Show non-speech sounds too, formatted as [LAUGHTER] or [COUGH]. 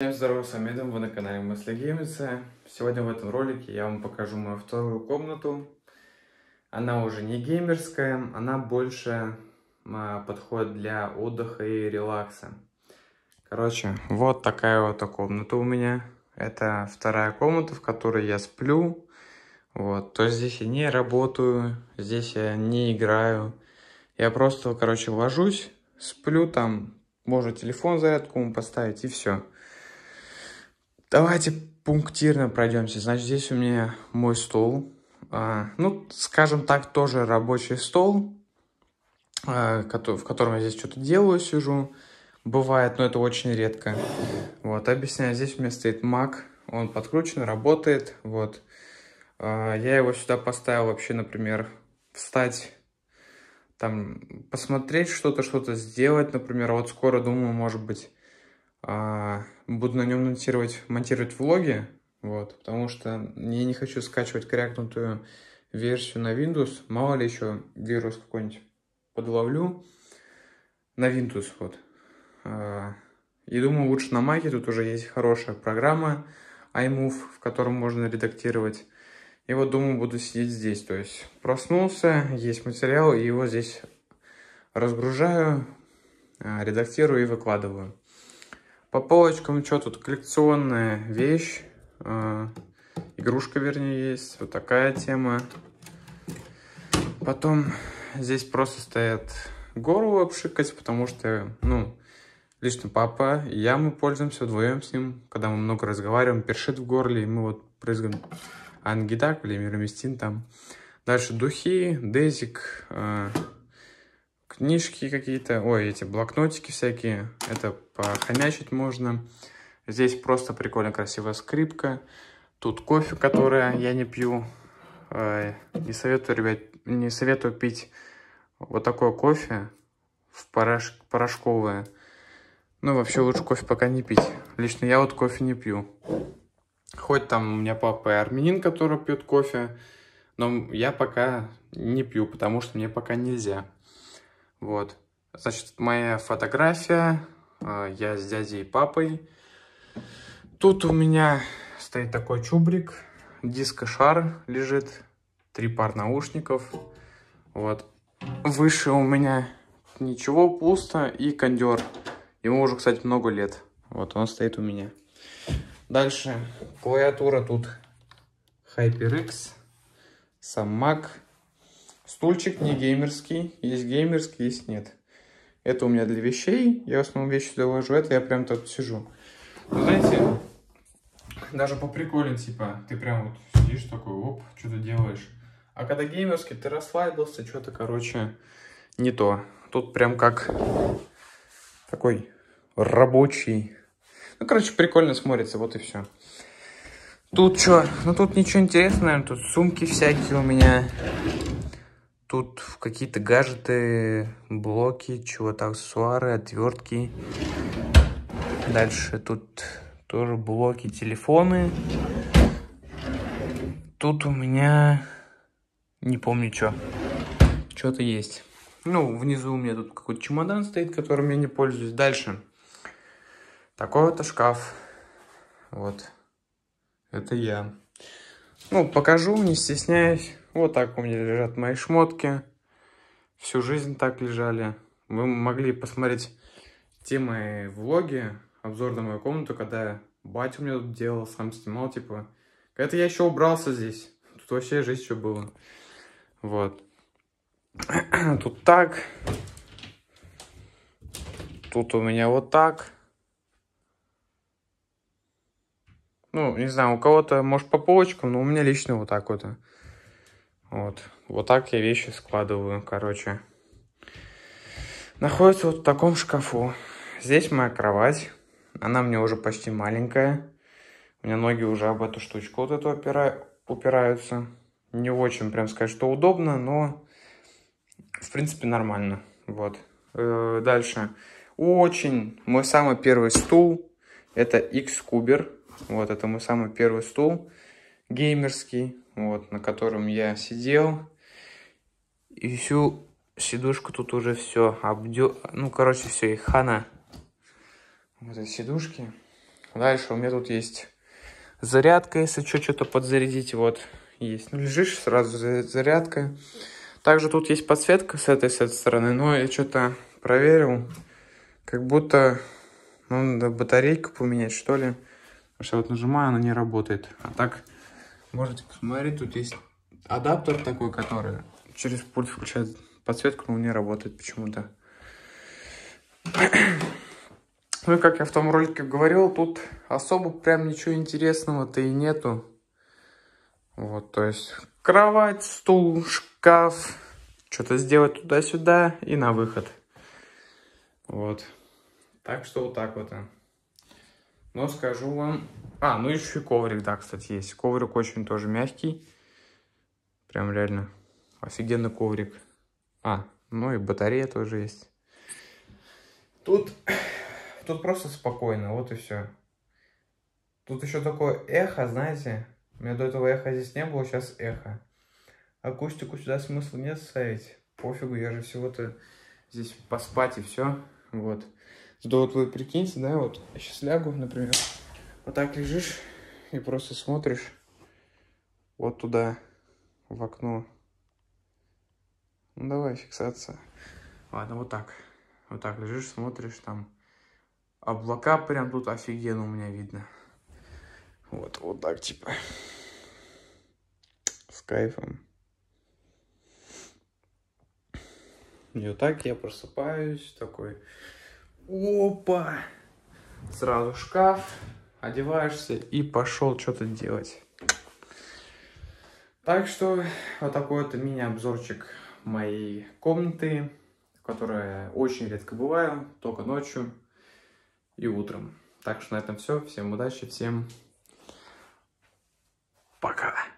Всем здорова, с вами Эдом, вы на канале Мысли Геймса. Сегодня в этом ролике я вам покажу мою вторую комнату. Она уже не геймерская, она больше а, подходит для отдыха и релакса. Короче, вот такая вот комната у меня. Это вторая комната, в которой я сплю. Вот, то есть здесь я не работаю, здесь я не играю. Я просто, короче, ложусь, сплю там, можно телефон зарядку ему поставить и все. Давайте пунктирно пройдемся. Значит, здесь у меня мой стол. А, ну, скажем так, тоже рабочий стол, а, в котором я здесь что-то делаю, сижу. Бывает, но это очень редко. Вот, объясняю, здесь у меня стоит Mac, он подкручен, работает, вот. А, я его сюда поставил вообще, например, встать, там, посмотреть что-то, что-то сделать, например. Вот скоро, думаю, может быть, а, буду на нем монтировать, монтировать влоги, вот, потому что я не хочу скачивать крякнутую версию на Windows. Мало ли еще вирус какой-нибудь подловлю на Windows, вот. А, и думаю, лучше на Маке, тут уже есть хорошая программа iMove, в котором можно редактировать. И вот думаю, буду сидеть здесь, то есть проснулся, есть материал, и его здесь разгружаю, а, редактирую и выкладываю. По полочкам, ну, что тут, коллекционная вещь. Э, игрушка, вернее, есть. Вот такая тема. Потом здесь просто стоят гору обшикать, потому что, ну, лично папа и я, мы пользуемся вдвоем с ним. Когда мы много разговариваем, першит в горле, и мы вот брызгаем ангидак или мироместин там. Дальше духи, дезик, э, книжки какие-то, ой, эти блокнотики всякие, это похомячить можно. Здесь просто прикольно красивая скрипка. Тут кофе, которое я не пью. Э, не советую, ребят, не советую пить вот такое кофе в порошк, порошковое. Ну, вообще лучше кофе пока не пить. Лично я вот кофе не пью. Хоть там у меня папа и армянин, который пьет кофе, но я пока не пью, потому что мне пока нельзя. Вот. Значит, моя фотография. А, я с дядей и папой. Тут у меня стоит такой чубрик. Диско-шар лежит. Три пар наушников. Вот. Выше у меня ничего, пусто. И кондер. Ему уже, кстати, много лет. Вот он стоит у меня. Дальше клавиатура тут HyperX, сам Mac, Стульчик не геймерский, есть геймерский, есть нет. Это у меня для вещей, я в основном вещи сюда это я прям тут сижу. Но, ну, знаете, даже по типа, ты прям вот сидишь такой, оп, что-то делаешь. А когда геймерский, ты расслабился, что-то, короче, не то. Тут прям как такой рабочий. Ну, короче, прикольно смотрится, вот и все. Тут что? Ну, тут ничего интересного, наверное, тут сумки всякие у меня. Тут в какие-то гаджеты, блоки, чего-то, аксессуары, отвертки. Дальше тут тоже блоки, телефоны. Тут у меня... Не помню, что. Что-то есть. Ну, внизу у меня тут какой-то чемодан стоит, которым я не пользуюсь. Дальше. Такой вот шкаф. Вот. Это я. Ну, покажу, не стесняюсь. Вот так у меня лежат мои шмотки. Всю жизнь так лежали. Вы могли посмотреть те мои влоги, обзор на мою комнату, когда батя у меня тут делал, сам снимал, типа. Когда я еще убрался здесь. Тут вообще жизнь еще была. Вот. [CLEARS THROAT] Тут так. Тут у меня вот так. Ну, не знаю, у кого-то, может, по полочкам, но у меня лично вот так вот. Вот. Вот так я вещи складываю, короче. Находится вот в таком шкафу. Здесь моя кровать. Она мне уже почти маленькая. У меня ноги уже об эту штучку вот эту опира... упираются. Не очень, прям сказать, что удобно, но в принципе нормально. Вот. Э -э дальше. Очень. Мой самый первый стул. Это X-Кубер. Вот, это мой самый первый стул геймерский, вот, на котором я сидел. И всю сидушку тут уже все обдё... Ну, короче, все, и хана. Вот эти сидушки. Дальше у меня тут есть зарядка, если что, что-то подзарядить, вот, есть. Ну, лежишь, сразу зарядка. Также тут есть подсветка с этой, с этой стороны, но я что-то проверил, как будто ну, надо батарейку поменять, что ли. Потому что вот нажимаю, она не работает. А так Можете посмотреть, тут есть адаптер такой, который через пульт включает подсветку, но он не работает почему-то. [CLEARS THROAT] Ну и как я в том ролике говорил, тут особо прям ничего интересного-то и нету. Вот, то есть кровать, стул, шкаф, что-то сделать туда-сюда и на выход. Вот. Так что вот так вот. Но ну, скажу вам, а, ну еще и коврик, да, кстати, есть. Коврик очень тоже мягкий. Прям реально офигенный коврик. А, ну и батарея тоже есть. Тут, тут просто спокойно, вот и все. Тут еще такое эхо, знаете. У меня до этого эхо здесь не было, сейчас эхо. Акустику сюда смысла нет ставить. Пофигу, я же всего-то здесь поспать и все. Вот. Да вот вы прикиньте, да, вот я сейчас лягу, например. Вот так лежишь и просто смотришь вот туда, в окно. Ну, давай, фиксация. Ладно, вот так. Вот так лежишь, смотришь, там облака прям тут офигенно у меня видно. Вот, вот так, типа. С кайфом. И вот так я просыпаюсь, такой, опа, сразу шкаф, одеваешься и пошел что-то делать. Так что вот такой вот мини-обзорчик моей комнаты, в которая очень редко бываю, только ночью и утром. Так что на этом все. Всем удачи, всем пока.